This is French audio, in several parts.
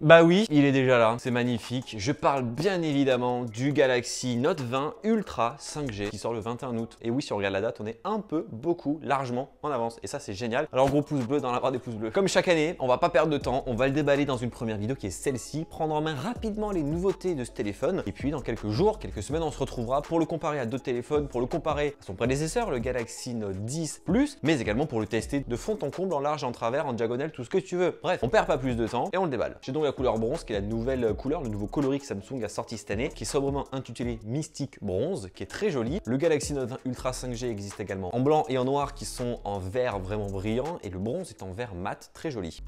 Bah oui, il est déjà là, c'est magnifique. Je parle bien évidemment du Galaxy Note 20 Ultra 5G qui sort le 21 août. Et oui, si on regarde la date, on est un peu, beaucoup, largement en avance. Et ça, c'est génial. Alors gros pouce bleu dans la barre des pouces bleus. Comme chaque année, on va pas perdre de temps, on va le déballer dans une première vidéo qui est celle-ci, prendre en main rapidement les nouveautés de ce téléphone. Et puis dans quelques jours, quelques semaines, on se retrouvera pour le comparer à d'autres téléphones, pour le comparer à son prédécesseur, le Galaxy Note 10 Plus, mais également pour le tester de fond en comble, en large, en travers, en diagonale, tout ce que tu veux. Bref, on perd pas plus de temps et on le déballe la couleur bronze, qui est la nouvelle couleur, le nouveau coloris que Samsung a sorti cette année, qui est sobrement intitulé Mystic Bronze, qui est très joli. Le Galaxy Note Ultra 5G existe également en blanc et en noir, qui sont en vert vraiment brillant, et le bronze est en vert mat, très joli.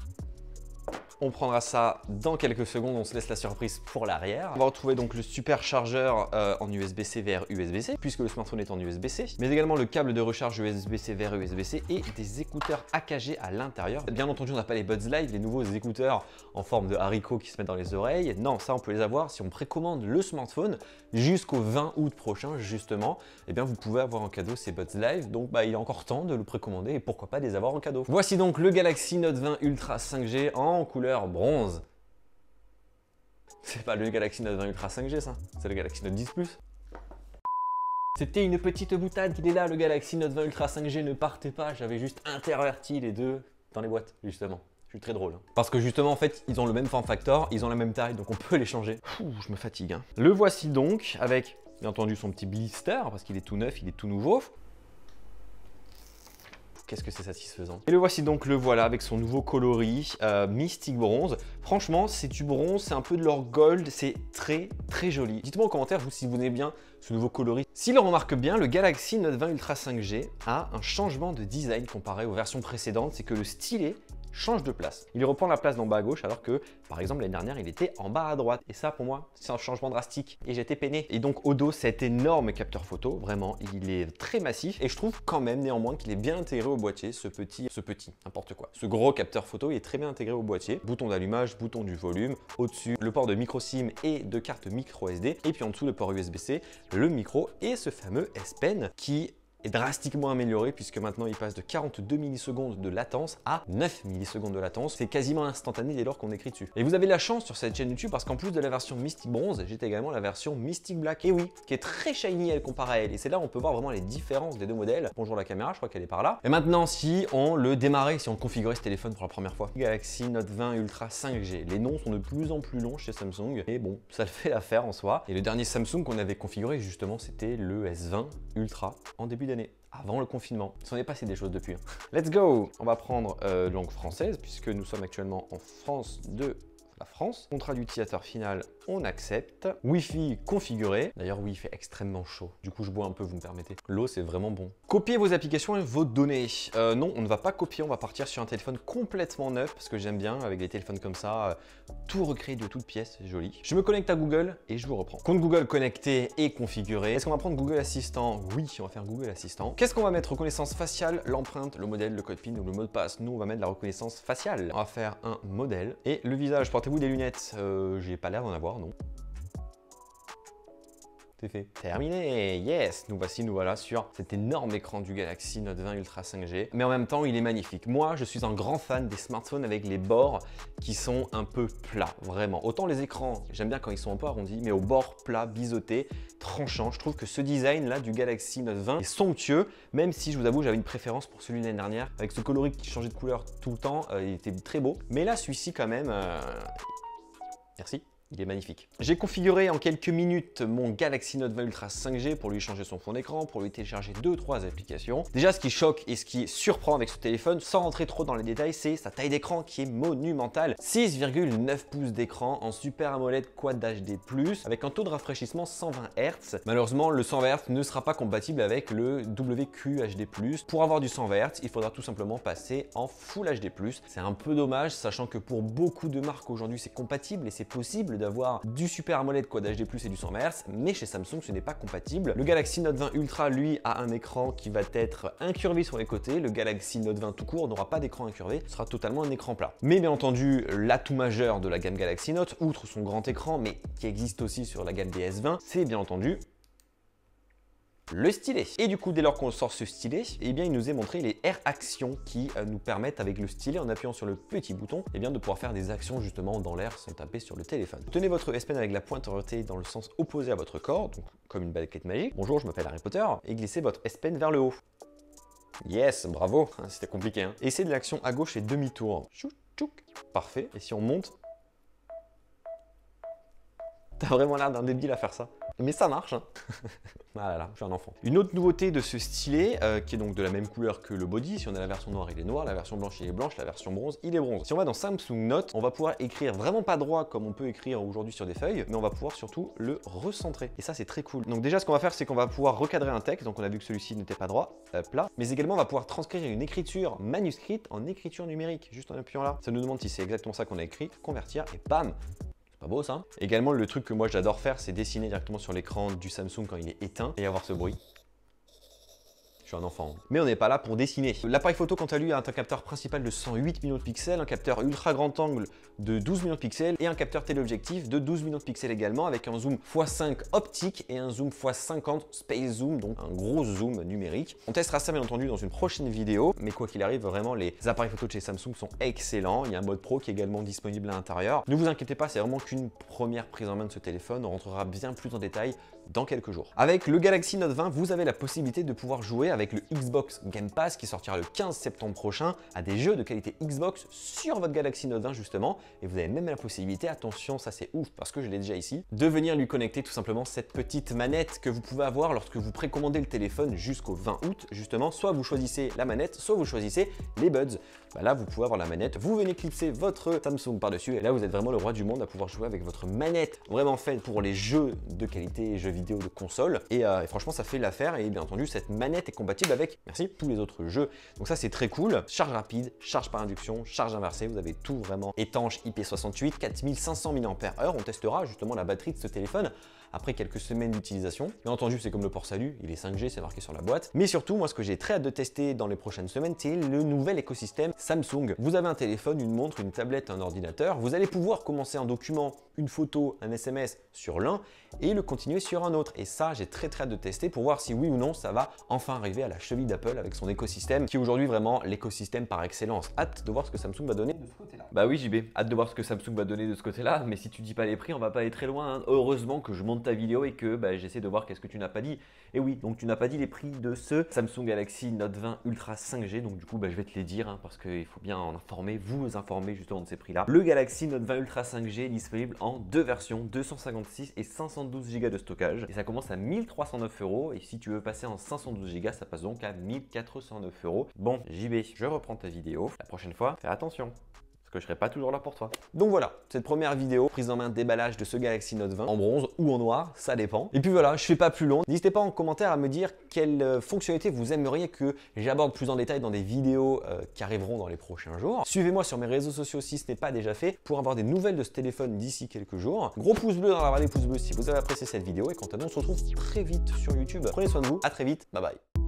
On prendra ça dans quelques secondes, on se laisse la surprise pour l'arrière. On va retrouver donc le superchargeur chargeur en USB-C vers USB-C, puisque le smartphone est en USB-C, mais également le câble de recharge USB-C vers USB-C et des écouteurs AKG à l'intérieur. Bien entendu, on n'a pas les Buds Live, les nouveaux écouteurs en forme de haricots qui se mettent dans les oreilles. Non, ça, on peut les avoir si on précommande le smartphone jusqu'au 20 août prochain, justement. Eh bien, vous pouvez avoir en cadeau ces Buds Live, donc bah, il est encore temps de le précommander et pourquoi pas les avoir en cadeau. Voici donc le Galaxy Note 20 Ultra 5G en couleur bronze. C'est pas le Galaxy Note 20 Ultra 5G ça, c'est le Galaxy Note 10 Plus. C'était une petite boutade, qu'il est là le Galaxy Note 20 Ultra 5G, ne partait pas, j'avais juste interverti les deux dans les boîtes justement. Je suis très drôle. Hein. Parce que justement, en fait, ils ont le même form factor, ils ont la même taille, donc on peut les changer. je me fatigue. Hein. Le voici donc avec, bien entendu, son petit blister, parce qu'il est tout neuf, il est tout nouveau. Qu'est-ce que c'est satisfaisant. Et le voici donc, le voilà, avec son nouveau coloris mystique euh, Mystic Bronze. Franchement, c'est du bronze, c'est un peu de l'or gold, c'est très très joli. Dites-moi en commentaire vous, si vous venez bien ce nouveau coloris. Si l'on remarque bien, le Galaxy Note 20 Ultra 5G a un changement de design comparé aux versions précédentes, c'est que le stylet change de place. Il reprend la place d'en bas à gauche alors que, par exemple, l'année dernière, il était en bas à droite. Et ça, pour moi, c'est un changement drastique et j'étais peiné. Et donc, au dos, cet énorme capteur photo, vraiment, il est très massif et je trouve quand même néanmoins qu'il est bien intégré au boîtier, ce petit, ce petit, n'importe quoi. Ce gros capteur photo il est très bien intégré au boîtier. Bouton d'allumage, bouton du volume, au-dessus, le port de micro SIM et de carte micro SD et puis en dessous, le port USB-C, le micro et ce fameux S Pen qui est drastiquement amélioré puisque maintenant il passe de 42 millisecondes de latence à 9 millisecondes de latence. C'est quasiment instantané dès lors qu'on écrit dessus. Et vous avez la chance sur cette chaîne YouTube parce qu'en plus de la version Mystic Bronze, j'ai également la version Mystic Black. Et oui, qui est très shiny elle comparée à elle. Et c'est là on peut voir vraiment les différences des deux modèles. Bonjour la caméra, je crois qu'elle est par là. Et maintenant, si on le démarrait, si on configurait ce téléphone pour la première fois, Galaxy Note 20 Ultra 5G. Les noms sont de plus en plus longs chez Samsung et bon, ça le fait l'affaire en soi. Et le dernier Samsung qu'on avait configuré justement, c'était le S20 Ultra en début avant le confinement. Il s'en est passé des choses depuis. Hein. Let's go On va prendre euh, langue française, puisque nous sommes actuellement en France de France. Contrat d'utilisateur final, on accepte. Wi-Fi configuré. D'ailleurs, oui, il fait extrêmement chaud. Du coup, je bois un peu, vous me permettez. L'eau, c'est vraiment bon. Copier vos applications et vos données. Euh, non, on ne va pas copier, on va partir sur un téléphone complètement neuf parce que j'aime bien avec des téléphones comme ça, euh, tout recréer de toutes pièces, c'est joli. Je me connecte à Google et je vous reprends. Compte Google connecté et configuré. Est-ce qu'on va prendre Google Assistant Oui, on va faire Google Assistant. Qu'est-ce qu'on va mettre Reconnaissance faciale, l'empreinte, le modèle, le code PIN ou le mot de passe. Nous, on va mettre la reconnaissance faciale. On va faire un modèle et le visage. Portez des lunettes euh, J'ai pas l'air d'en avoir, non. C'est fait. Terminé, yes Nous voici, nous voilà sur cet énorme écran du Galaxy Note 20 Ultra 5G. Mais en même temps, il est magnifique. Moi, je suis un grand fan des smartphones avec les bords qui sont un peu plats, vraiment. Autant les écrans, j'aime bien quand ils sont un peu arrondis, mais au bord plat, biseauté, tranchant. Je trouve que ce design là du Galaxy Note 20 est somptueux, même si je vous avoue, j'avais une préférence pour celui de l'année dernière. Avec ce coloris qui changeait de couleur tout le temps, euh, il était très beau. Mais là, celui-ci quand même, euh, merci il est magnifique. J'ai configuré en quelques minutes mon Galaxy Note 20 Ultra 5G pour lui changer son fond d'écran, pour lui télécharger 2-3 applications. Déjà, ce qui choque et ce qui surprend avec ce téléphone, sans rentrer trop dans les détails, c'est sa taille d'écran qui est monumentale. 6,9 pouces d'écran en Super AMOLED Quad HD+, avec un taux de rafraîchissement 120 Hz. Malheureusement, le 120 Hz ne sera pas compatible avec le WQHD+. Pour avoir du 120 Hz, il faudra tout simplement passer en Full HD+. C'est un peu dommage, sachant que pour beaucoup de marques aujourd'hui, c'est compatible et c'est possible d'avoir du Super AMOLED Quad HD+, et du 100 Hz, mais chez Samsung, ce n'est pas compatible. Le Galaxy Note 20 Ultra, lui, a un écran qui va être incurvé sur les côtés. Le Galaxy Note 20 tout court n'aura pas d'écran incurvé, ce sera totalement un écran plat. Mais bien entendu, l'atout majeur de la gamme Galaxy Note, outre son grand écran, mais qui existe aussi sur la gamme DS20, c'est bien entendu le stylet. Et du coup, dès lors qu'on sort ce stylet, eh bien, il nous est montré les air actions qui euh, nous permettent avec le stylet, en appuyant sur le petit bouton, eh bien, de pouvoir faire des actions justement dans l'air sans taper sur le téléphone. Tenez votre S Pen avec la pointe orientée dans le sens opposé à votre corps, donc comme une baguette magique. Bonjour, je m'appelle Harry Potter, et glissez votre S Pen vers le haut. Yes, bravo, hein, c'était compliqué. Hein. Essayez de l'action à gauche et demi-tour. parfait. Et si on monte, T'as vraiment l'air d'un débile à faire ça mais ça marche. Voilà, hein. ah je suis un enfant. Une autre nouveauté de ce stylet, euh, qui est donc de la même couleur que le body, si on a la version noire, il est noir, la version blanche, il est blanche, la version bronze, il est bronze. Si on va dans Samsung Note, on va pouvoir écrire vraiment pas droit comme on peut écrire aujourd'hui sur des feuilles, mais on va pouvoir surtout le recentrer. Et ça, c'est très cool. Donc déjà, ce qu'on va faire, c'est qu'on va pouvoir recadrer un texte, donc on a vu que celui-ci n'était pas droit, Hop euh, plat, mais également on va pouvoir transcrire une écriture manuscrite en écriture numérique, juste en appuyant là. Ça nous demande si c'est exactement ça qu'on a écrit, convertir, et bam pas beau ça hein. Également, le truc que moi j'adore faire, c'est dessiner directement sur l'écran du Samsung quand il est éteint et avoir ce bruit un enfant. Mais on n'est pas là pour dessiner. L'appareil photo, quant à lui, a un capteur principal de 108 millions de pixels, un capteur ultra grand angle de 12 millions de pixels et un capteur téléobjectif de 12 millions de pixels également avec un zoom x5 optique et un zoom x50 space zoom, donc un gros zoom numérique. On testera ça bien entendu dans une prochaine vidéo, mais quoi qu'il arrive, vraiment les appareils photo de chez Samsung sont excellents. Il y a un mode pro qui est également disponible à l'intérieur. Ne vous inquiétez pas, c'est vraiment qu'une première prise en main de ce téléphone. On rentrera bien plus en détail dans quelques jours. Avec le Galaxy Note 20, vous avez la possibilité de pouvoir jouer avec le Xbox Game Pass qui sortira le 15 septembre prochain à des jeux de qualité Xbox sur votre Galaxy Note 20 justement. Et vous avez même la possibilité, attention ça c'est ouf parce que je l'ai déjà ici, de venir lui connecter tout simplement cette petite manette que vous pouvez avoir lorsque vous précommandez le téléphone jusqu'au 20 août justement. Soit vous choisissez la manette, soit vous choisissez les buds. Bah là vous pouvez avoir la manette, vous venez clipser votre Samsung par dessus et là vous êtes vraiment le roi du monde à pouvoir jouer avec votre manette vraiment faite pour les jeux de qualité jeux vidéo de console. Euh, et, franchement, ça fait l'affaire. Et bien entendu, cette manette est compatible avec, merci, tous les autres jeux. Donc ça, c'est très cool. Charge rapide, charge par induction, charge inversée. Vous avez tout vraiment étanche IP68, 4500 mAh. On testera justement la batterie de ce téléphone après quelques semaines d'utilisation. Bien entendu, c'est comme le port salut, il est 5G, c'est marqué sur la boîte. Mais surtout, moi, ce que j'ai très hâte de tester dans les prochaines semaines, c'est le nouvel écosystème Samsung. Vous avez un téléphone, une montre, une tablette, un ordinateur. Vous allez pouvoir commencer un document, une photo, un SMS sur l'un et le continuer sur un autre. Et ça, j'ai très très hâte de tester pour voir si oui ou non ça va enfin arriver à la cheville d'Apple avec son écosystème qui est aujourd'hui vraiment l'écosystème par excellence. Hâte de voir ce que Samsung va donner de ce côté-là. Bah oui, JB, hâte de voir ce que Samsung va donner de ce côté-là. Mais si tu dis pas les prix, on va pas aller très loin. Hein. Heureusement que je monte ta vidéo et que bah, j'essaie de voir qu'est-ce que tu n'as pas dit. Et oui, donc tu n'as pas dit les prix de ce Samsung Galaxy Note 20 Ultra 5G. Donc du coup, bah, je vais te les dire hein, parce qu'il faut bien en informer, vous informer justement de ces prix-là. Le Galaxy Note 20 Ultra 5G est disponible en deux versions, 256 et 512 Go de stockage. Et ça commence à 1309 euros. Et si tu veux passer en 512 Go, ça passe donc à 1409 euros. Bon, JB, je reprends ta vidéo. La prochaine fois, fais attention que je serai pas toujours là pour toi. Donc voilà, cette première vidéo, prise en main déballage de ce Galaxy Note 20 en bronze ou en noir, ça dépend. Et puis voilà, je fais pas plus long. N'hésitez pas en commentaire à me dire quelles euh, fonctionnalités vous aimeriez que j'aborde plus en détail dans des vidéos euh, qui arriveront dans les prochains jours. Suivez-moi sur mes réseaux sociaux si ce n'est pas déjà fait pour avoir des nouvelles de ce téléphone d'ici quelques jours. Gros pouce bleu dans la barre des pouces bleus si vous avez apprécié cette vidéo et quant à nous, on se retrouve très vite sur YouTube. Prenez soin de vous, à très vite, bye bye.